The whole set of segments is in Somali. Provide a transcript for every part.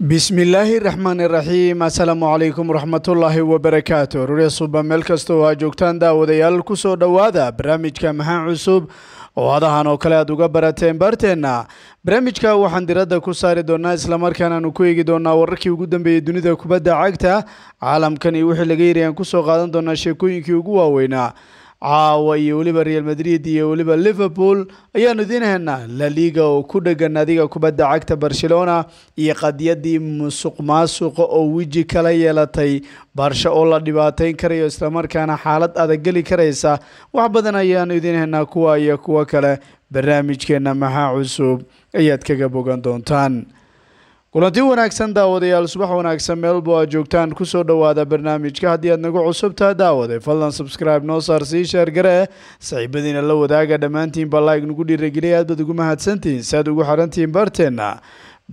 bismillaahi raxmaani raxiim assalaamu calaykum waraxmatullaahi wabarakaatu rurya suba meel kasta oo aa joogtaan daawadayaal kusoo dhowaada barnaamijka maxaan cusub oo hadahan oo kale aad uga barateen baarteenna barnaamijka waxaan diradda ku saari doonnaa islamarkaan aanu ku eegi doonnaa wararkii ugu dambeeyey dunida kubadda cagta caalamkan iyo wixii laga yirayaan kusoo qaadan doonaa sheekooyinkii ugu waaweynaa caawa iyo weliba real madrid iyo weliba liverpool ayaanu idiin haynaa laliga oo ku dhegan adiga kubadda cagta barcelona iyo qadiyadii musuq maasuqa oo weji kala yeelatay barsha oo la dhibaateyn karayo islamarkaana xaalad adag geli karaysa wax badan ayaanu idiin haynaa kuwa iyo kuwo kale barnaamijkeenna maxaa cusub ayaad kaga bogan doontaan kulanti wanaagsan daawadayaal subax wanaagsan meel walba aad joogtaan kusoo dhowaada barnaamijka haddii aad nagu cusubtaa daawaday fadlan subscribe noo saar sii sheer garee saxiibadiina la wadaaga dhammaantiinba like nagu dhiirageliya aad baad ugu mahadsantihiin si aad ugu xidhantihiin baarteenna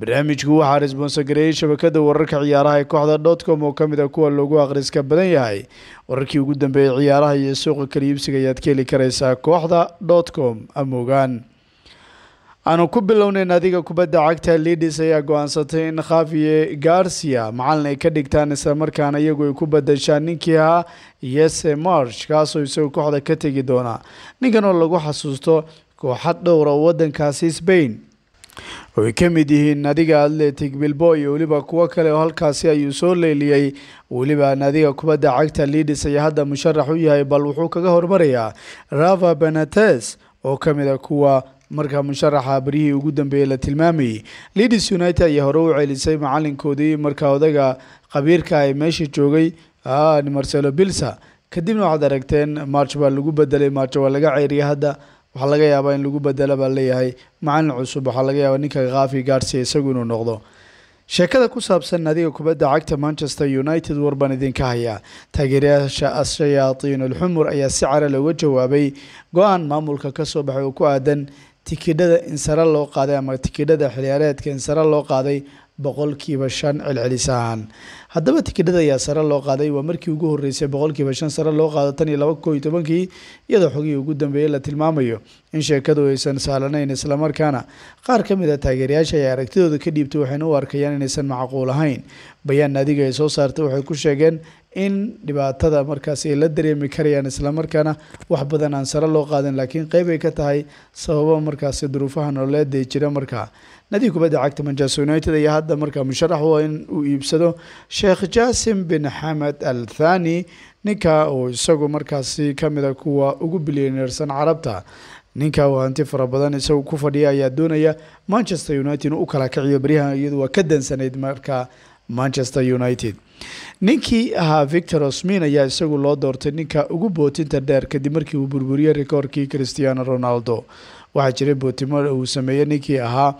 barnaamijku waxaa responsogareeyey shabakada wararka ciyaaraha ee kooxda dotcom oo ka mid a ah kuwa loogu akhriska badan yahay wararkii ugu dambeeyey ciyaaraha iyo suuqa kaliibsiga ayaad ka heli karaysaa kooxda dotcom amogaan aanu ku bilownayn adiga kubadda cagta liidis ayaa go-aansatay in khafiye garcia macalin ay ka dhigtaan islamarkaana iyagu ay ku badashaan ninkii ahaa yese march kaasoo isagu kooxda ka tegi doonaa ninkan oo lagu xasuusto kooxad dhowra ah oo wadankaasi sbain oy ka mid yihiin nadiga atletic bilbo iyo weliba kuwo kale oo halkaasi ayuu soo leeliyey weliba nadiga kubadda cagta liidis ayaa hadda musharax u yahay bal wuxuu kaga hormarayaa rava benates oo ka mid a ah kuwa marka musharaxa baryihii ugu dambeeyey la tilmaamayey leaders united ayaa hore u celisay macalinkoodii marka odaga khabiirka ay meesha joogay ah, marcelo bilsa kadibna waxaad aragteen march baa lagu bedelay march waa laga ceyriyay hadda waxaa laga yaabaa in lagu bedela baa leeyahay macalin cusub waxaa laga yaabaa ninka kaafi gaarsiya isagu inuu noqdo sheekada ku saabsan adiga kubadda cagta manchester united war baan idinka hayaa taageerayaasha ashayaadiin alxumur ayaa si cara looga jawaabay go-aan maamulka kasoo soo baxay oo ku aadan tikidhada in insare loo qaaday ama tikidhada in insare loo qaaday boqolkiiba shan celcelisaan haddaba tikidhada ayaa sare loo qaaday waa markii ugu horeysay boqolkiiba shan sare loo qaado tan iyo laba koo iyo tobankii iyadoo xogihii ugu dambeeyey la tilmaamayo in sheekadu aysan sahlanayn islamarkaana qaar ka mid a ah taageerayaasha ay aragtidooda ka dhiibtay waxayna u arkayaan inaysan macquul ahayn bayaan adiga ay soo saartay waxay ku sheegeen in dhibaatada markaasi ay la dareemi karayaan islamarkaana wax badan aan sare loo qaadin laakiin qeyb ay ka tahay sababo markaasi duruufaha nololeeda jira markaa nadiif kubadda cagta manchester united ayaa hadda markaa musharax u ah in uu iibsado sheekh jasim bin xamed al thani ninka oo isagu markaasi ka mida ah kuwa ugu bilyaneersan carabta ninka oo hanti fara badan isagu ku fadhiya ayaa doonaya manchester united inuu u kala kaciyo baryahan iyadu waa ka dansanayd markaa manchester united ninkii ahaa victor osmin ayaa isagu loo doortay ninka ugu bootinta dheer kadib markii uu burburiyey rekoordkii christiano ronaldo waxaa jiray bootimo uu sameeyey ninkii ahaa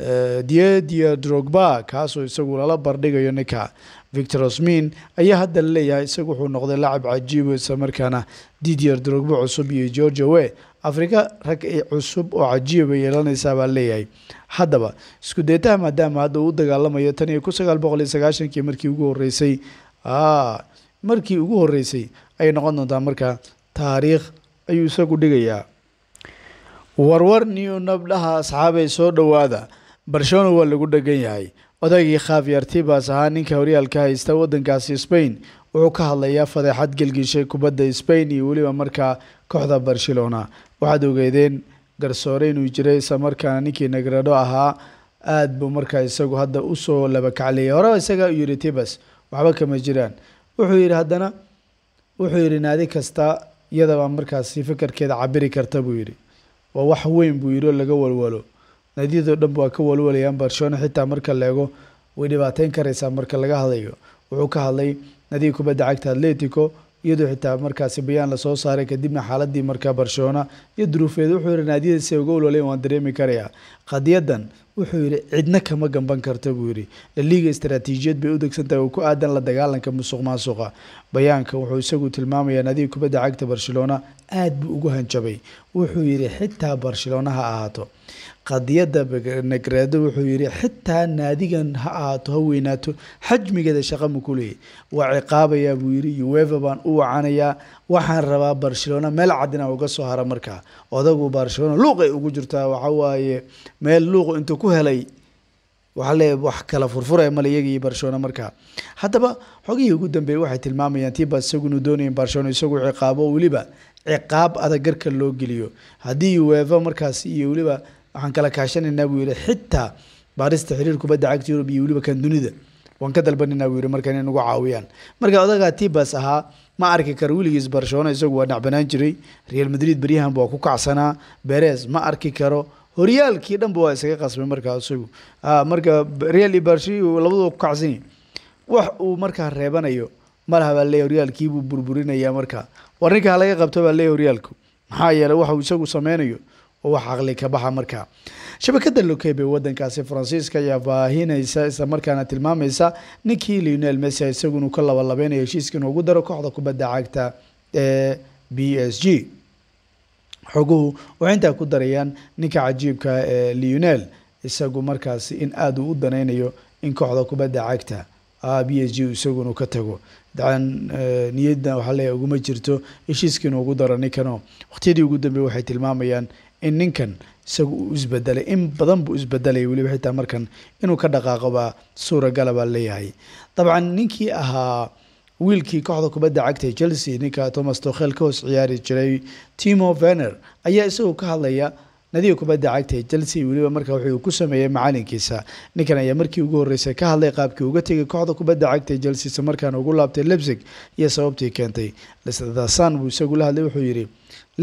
eh, diedio drogba kaasoo isagu lala bardhigayo ninka victor osmin ayaa hadda laleeyahay isagu wuxuu noqday lacab cajiib islamarkaana didier drogba cusub iyo georgia we afrika rag cusub oo cajiiba yeelanaysaa baa leeyahay haddaba isku deetaha maadaama hadda uu dagaalamayo tan iyo kun sagaal boqol iyo sagaashankii markii ugu horreysay markii ugu horreysay ayay noqon doontaa marka taariikh ayuu isagu dhigayaa warwar niw nabdhaha asxaabay soo dhowaada barshano waa lagu dhegan yahay odaygii khafyar tibas ahaa ninka horyaalka haysta waddankaasi sbain wuxuu ka hadlayaa fadeexad gelgishay kubadda sbain iyo weliba marka kooxda barcelona waxaad ogeedeen garsoore inuu jiray isla markaana ninkii nagradho ahaa aada buu markaa isagu hadda usoo labakacleeyay horeba isaga u yihi tibas waxba kama jiraan wuxuu yidhi haddana wuxuu yidhi naadi kasta iyadabaa markaasi fakarkeeda cabiri karta buu yidhi waa wax weyn buu yidhi oo laga walwalo naadiyadoo dhan waa ka walwalayaan barshona xitaa marka leego way dhibaateyn karaysaa marka laga hadlayo wuxuu ka hadlay naadiga kubadda cagta atletico iyadoo xitaa markaasi bayaan lasoo saaray kadibna xaaladii markaa barcelona iyo duruufeed wuxuu yidhi naadiyadaas uga ololeen waan dareemi karayaa qadiyadan wuxuu yidhi cidna kama gamban karta buu yidhi laliiga istaraatiijiyad bay u degsantahay oo ku aadan la dagaalanka musuq maasuqa bayaanka wuxuu isagu tilmaamayaa nadiga kubadda cagta barcelona aada buu ugu hanjabay wuxuu yidhi xitaa barcelona ha ahaato qadiyadda negredo wuxuu yidhi xitaa naadigan ha ahaato ha weynaato xajmigeeda shaqa muku leeyay waa ciqaabayaa buu yidhi uweva baan u wacanayaa waxaan rabaa barcelona meel cadin a uga soo hara markaa odagu barcelona luuqay ugu jirtaa waxawaaye meel luuqu intuu ku helay waxaa wax kala furfuraya male iyagii barcelona markaa haddaba xogihii ugu dambeeyey waxay tilmaamayaan tii baa isagu barcelona isagu ciqaabo weliba ciqaab adag loo geliyo haddii uefa markaas iyo weliba waxaan kala kaashanaynaa buu yihi xitaa baarista xiriir kubadda cagta yurub iyo weliba kan dunida waan ka dalbanina buu yidhi marka inay nagu caawiyaan marka odagaa tibas ahaa ma arki karo wiligiis barcelona isagu waa nacbanaan jiray real madrid beryahan waa ku kacsanaa beres ma arki karo horyaalkii dhanba waa isaga qasbay markaa isagu ah, marka real iyo barshi labaduba ku kacsanya wax uu markaa reebanayo malaha baa leey horyaalkii buu burburinayaa markaa war ninkaa laga qabto baa leey horyaalku maxaa yeeley waxa uu isagu sameynayo oo wax caqli ka baxa markaa shabakada lokebe wadankaasi faransiiska ayaa baahinaysa islamarkaana tilmaamaysa ninkii lionel messi isagu inuu ka labalabeynayo heshiiska ugu daro kooxda kubadda cagta ee b s g xoguhu waxay intaa ku darayaan ninka cajiibka ah ee lionel isagu markaasi in aada uu u danaynayo in kooxda kubadda cagta ah b s g isagu inuu ka tago dacan eh, niyadna waxaa leeyahay uguma jirto heshiiska ugu daro ninkano waqhtiyadii ugu dambeeye waxay tilmaamayaan in ninkan isagu uu isbedelay in badan buu isbedelaya weliba xitaa markan inuu ka dhaqaaqo baa suuragalabaa dabcan ninkii ahaa wiilkii kooxda kubadda cagta ee chelsea ninka thomas tokhel ka hoos ciyaari jiray timo vener ayaa isagoo ka hadlaya nadiga kubadda cagta ee chelsea weliba marka wuxuu ku sameeyey macalinkiisa ninkan ayaa markii ugu horreysay ka hadlay qaabkii uga tegay kooxda kubadda cagta ee chelsea isla markaana ugu laabtay lebsig iyo sababtii keentay lisdasan buu isagu la hadlay wuxuu yidhi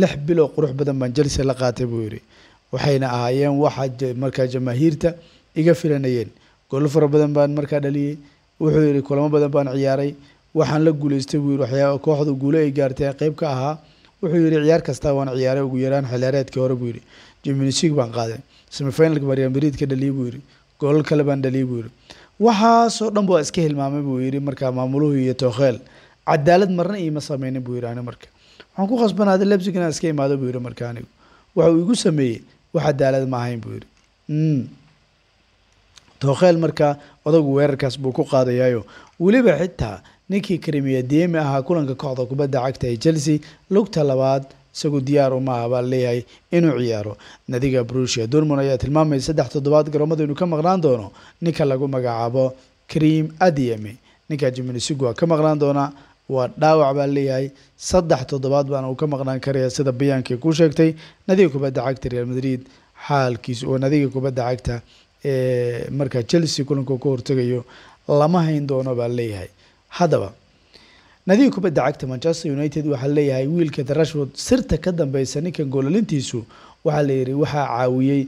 lix biloo qurux badan baan chelsea la qaatay buu yidhi waxayna ahaayeen waxa markaa jamaahiirta iga filanayeen golo fara badan baan markaa dhaliyey wuxuu yihi kulamo badan baan ciyaaray waxaan la guuleystay buu yihi waxyaa kooxda guulo ay gaartay qeyb ka ahaa wuxuu yihi ciyaar kastaa waan ciyaaray ugu yaraan xilaareedkii hore buu yihi jiminsig baan qaaday semifinalka maryaal madrid buu yihi goolal kale baan dhaliyay buu yihi waxaasoo dhan waa iska hilmaamay buu yihi markaa maamuluhu iyo tookheel cadaalad marna iima sameynin buu yihi ani marka waxaan ku khasbanaaday lebsig inaan iska imaado buu yihi marka anigu waxa uu igu sameeyey wax cadaalad ma ahayn buu yidhi hmm. tookheel markaa odagu weerarkaas buu ku qaadayaayo weliba xitaa ninkii krimiya deemi ahaa kulanka kooxda kubadda cagta ee chelsea lugta labaad isagu diyaar uma aha baa leeyahay inuu ciyaaro nadiga brusia dormon ayaa tilmaamaya saddex toddobaad garoomada inuu ka maqnaan doono ninka lagu magacaabo cream adiemi ninka jiminisigu ka maqnaan doonaa waa dhaawac baa leeyahay saddex toddobaad baana uu ka maqnaan karayaa sida bayaankii ku sheegtay nadiga kubadda cagta real madrid xaalkiisa oo nadiga kubadda cagta ee markaa chelsea kulanka ka hortegayo lama hayn doono baa leeyahay haddaba nadiga kubadda cagta manchester united waxaa leeyahay wiilka trashford sirta ka dambeysa ninkan goolalintiisu waxaa la yidhi waxaa caawiyey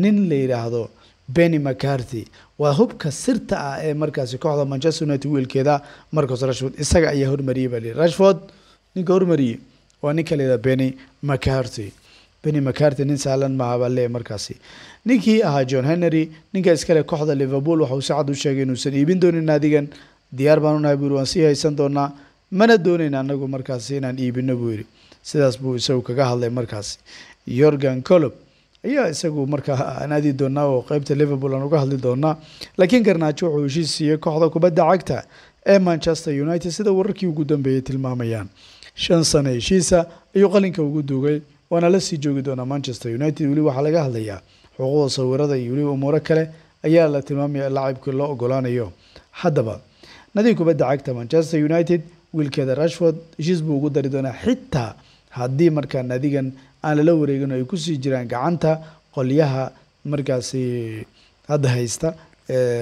nin la yidhaahdo benny mcarthy waa hubka sirta ah ee markaasi kooxda manchester united wiilkeeda marcus rashford isaga ayaa hormariyey baa rashford ninka hormariyey waa ninka layidhaha benny mcarthy benny mcarthy nin saalan maaha baa markaasi ninkii ahaa john henry ninka iskale kooxda liverpool waxa uu si u sheegay inuusan iibin doonin adigan diyaar baan u nahay buu waan sii haysan doonaa mana doonayna anagu markaasi inaan iibino buu sidaas buu isagu kaga hadlay markaasi yorgan colob ayaa isagu markaa aan aadi doonaa oo qeybta liverpool aan uga hadli doonaa laakiin garnaajo wuxuu heshiis siiyey kooxda kubadda cagta ee manchester united sida wararkii ugu dambeeyay tilmaamayaan shan sano heshiisa ayuu qalinka ugu duugay waana la sii joogi doonaa manchester united weli waxaa laga hadlayaa xuquuqda sawirada iyo weliba umuuro kale ayaa la tilmaamaya laacibkii loo ogolaanayo haddaba nadiib kubadda cagta manchester united wiilkeeda rashford heshiis buu ugu dari doonaa xitaa haddii markaan adigan aan lala wareegin ay kusii jiraan gacanta qolyaha markaasi hadda haysta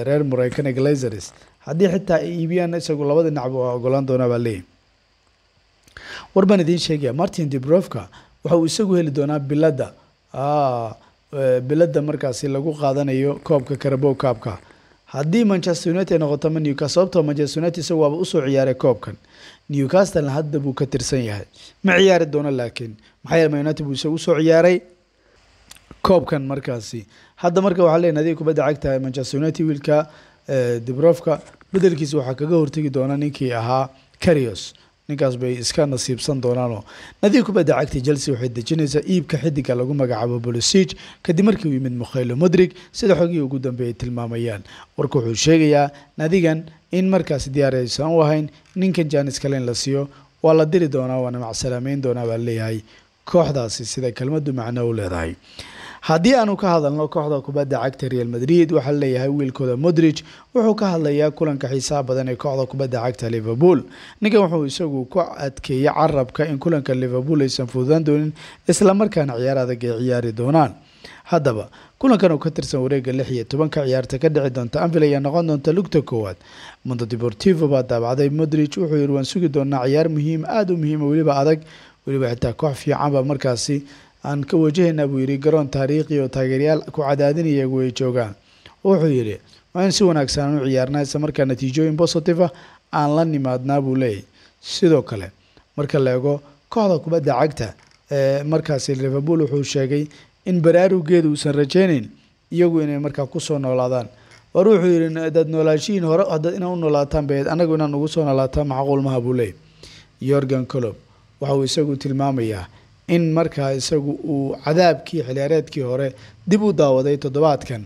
reer mareykan glazers haddii xitaa ay iibiyaan isagu labada dhinacba waa ogolaan doonaa baa leeyahy war baan idiin sheegaya martin debrofka waxa uu isagu heli doonaa bilada bilada markaasi lagu qaadanayo koobka carabo kaabka haddii manchester united noqoto manuka sababtoo ah manchester united isagu waaba usoo ciyaaray koobkan newcastlena hadda buu ka tirsan yahay ma ciyaari doono laakiin maxaa yeele manunited buu isagu soo ciyaaray koobkan markaasi hadda marka waxaa leenahay adig kubadda cagtahay manchester united wiilka eh, debrofka bedelkiisa waxaa kaga hortegi doona ninkii ahaa carios ninkaas bay iska nasiibsan doonaanoo nadiirkuba dacagta chelsea waxay dejinaysaa iibka xidiga lagu magacaabo bolosij kadib markii uu yimid mukhaylo mudrig sida xogihii ugu dambeeyay tilmaamayaan warka wuxuu sheegayaa nadigan in markaas diyaar aysan u ahayn ninkan janis kale in la siiyo waa la diri doonaa waana macsalaamayn doonaa baa leeyahay kooxdaasi sida kelmaddu macno u leedahay haddii aanu ka hadalno kooxda kubadda cagta real madrid waxaa leeyahay wiilkooda modrij wuxuu ka hadlayaa kulanka xiisaha badan ee kooxda kubadda cagta liverpool ninkan wuxuu isagu ku adkeeyay carabka in kulanka liverpool aysan fududaan doonin islamarkaana ciyaar adag ay ciyaari doonaan haddaba kulankan oo ka tirsan wareega lix iyo tobanka ciyaarta ka dhici doonta anvil ayaa noqon doonta lugta koowaad mondo deportivo baa daabacday modrij wuxuu yiri waan sugi doonaa ciyaar muhiim aada u muhiima ah, weliba adag weliba xitaa koox fiicanba markaasi aan ka wajahaynaa buu yidhi garoon taariikhi oo taageeryaal ku cadaadinaya iyagu ay joogaan wuxuu yidhi waa in si wanaagsan aan u ciyaarnaa isla markaa natiijooyin positive ah aan la nimaadnaa buu leeyahy sidoo kale marka la eego kooxda kubadda cagta ee markaasi liverpool wuxuu sheegay in baraarugeed uusan rajaynayn iyagu inay markaa kusoo noolaadaan war wuxuu yidhi hadaad noolaashihiin hore hadaad inaa u noolaataan bayd anagu inaan ugu soo noolaataan maxquulmaha buu leeyahy yorgan colob waxauu isagu tilmaamayaa in markaa isagu uu cadaabkii xilyaareedkii hore dib u daawaday toddobaadkan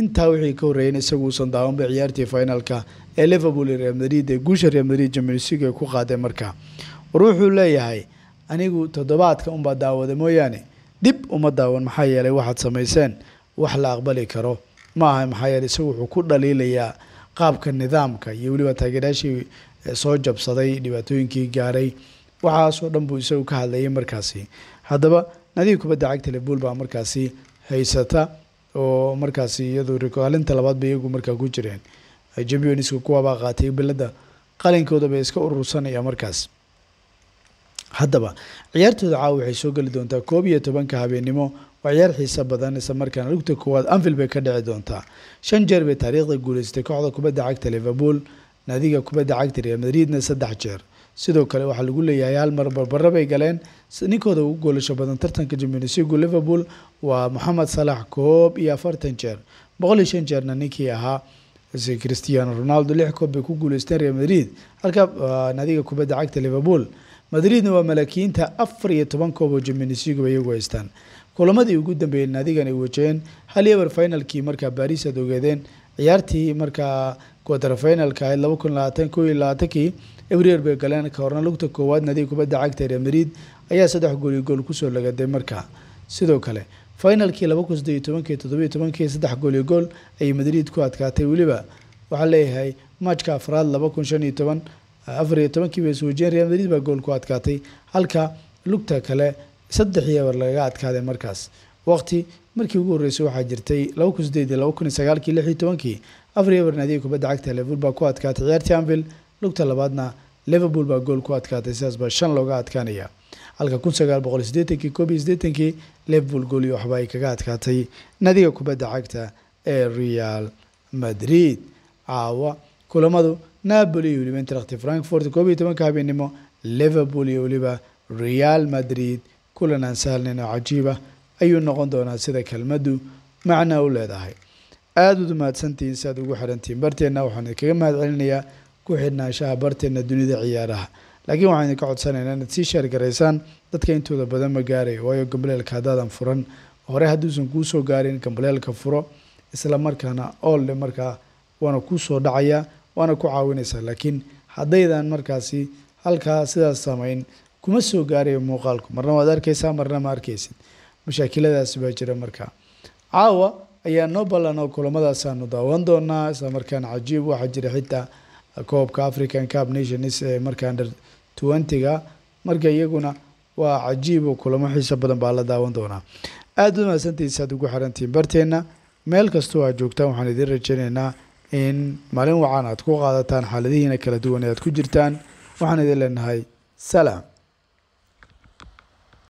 intaa wixii ka horreeyan isagu uusan daawanba ciyaartii finalka ee liverpool iyo real madrid ee guusha real madrid jimcisiga ku qaaday markaa war wuxuu leeyahay anigu toddobaadka unbaa daawaday mooyaane dib uma daawan maxaa yeelay waxaad samayseen wax la aqbali karo ma aha maxaa yeele isagu wuxuu ku dhaliilayaa qaabka nidaamka iyo weliba taageeraashii soo jabsaday dhibaatooyinkii gaaray waxaasoo dhan buu isagu ka hadlayay markaasi haddaba nadiif kubadda cagta liverpool baa markaasi haysata oo markaasi iyadu rikaalinta labaad bay iyagu markaa ku jireen championska kuwabaa qaatay bilada qalinkooda bay iska urursanaya markaas haddaba ciyaartooda caawa waxay soo geli doontaa koob iyo tobanka habeenimo waa ciyaar xiisa badan isla markaana lugta koowaad anfield bay ka dhici doontaa shan jeer bay taariikhda guuleystay kooxda kubadda cagta liverpool naadiga kubadda cagta real madridna saddex jeer sidoo kale waxaa lagu leeyahay hal mar barbaro bay galeen ninkooda ugu goolasho badan tartanka Champions League Liverpool waa Mohamed salax koob iyo afartan jeer boqol iyo shan jeerna ninkii ahaa si Cristiano Ronaldo lix koob bay ku guuleysteen Real Madrid halka ah, naadiga kubadda cagta Liverpool Madridna waa malaakiinta afar iyo toban koob oo Champions League haystaan kulamadii ugu dambeeyay nadigan ay wajaheen hal iyo finalkii markaa baris ay ogaadeen ciyaartii markaa quarter finalka ay 2020 kii ebrier galeen horna lugta koowaad nadiga kubadda cagta reer madrid ayaa saddex gool iyo gool kusoo lagaday markaa sidoo kale finalkii laba kun saddeyo tobankii toddobiyo tobankii saddex gool iyo gool ayay madrid ku adkaatay weliba waxaa leeyahay maajka afraad laba kun shan iyo toban afariyo tobankii bay madrid baa gool ku adkaatay halka lugta kale saddexii eber laga adkaaday markaas waqti markii ugu horeysay waxaa jirtay laba kun sideed iyo laba kun iyo sagaalkii lix tobankii afar eber cagta liverpool baa ku adkaatay ciyaartii lugta labaadna liverpool baa gool ku adkaatay sidaas baa shan looga adkaanaya halka kun sagaal boqol sideetankii koob iyo sideetankii liverpool gool iyo waxba ay kaga adkaatay nadiga kubadda cagta ee real madrid caawa kulamadu napoli iyo weliba interacti frankfort koob iyo tobanka habeenimo liverpool iyo weliba real madrid kulan aan sahlnayn oo cajiiba ah ayuu noqon doonaa sida kelmaddu macnaa u leedahay aada ud mahadsantihiin si aad ugu xirantihiin barteenna waxaan idinkaga mahadcelinayaa ku xidhnaanshaha barteena dunida ciyaaraha laakiin waxaan idinka codsanaynaa inaad sii sheergaraysaan dadka intooda badan ma gaarayo waayo gambaleelka haddaadan furan hore hadduusan kuusoo gaarin gambaleelka furo isla markaana oolle markaa waana kuu soo waana ku caawinaysaa laakiin haddaydan markaasi halkaa sidaas samayn kuma soo gaarayo muuqaalku marna waad arkaysaa marna ma arkaysid mashaakiladaasi baa jira markaa caawa ayaa noo ballan oo kulammadaasaanu daawan doonaa isla markaana cajiib waxaa ah jira xitaa koobka african cap nations ee eh, marka under twentyga marka iyaguna waa cajiibo kulamo xiiso badan baa la daawan doonaa aada u mahadsantays aad ugu xirantihiin barteena meel kastoo aad joogtaan waxaan idin rajaynaynaa in maalin wacan aad ku qaadataan xaaladihiina kala duwan ee aad ku jirtaan waxaan idin leenahay salaam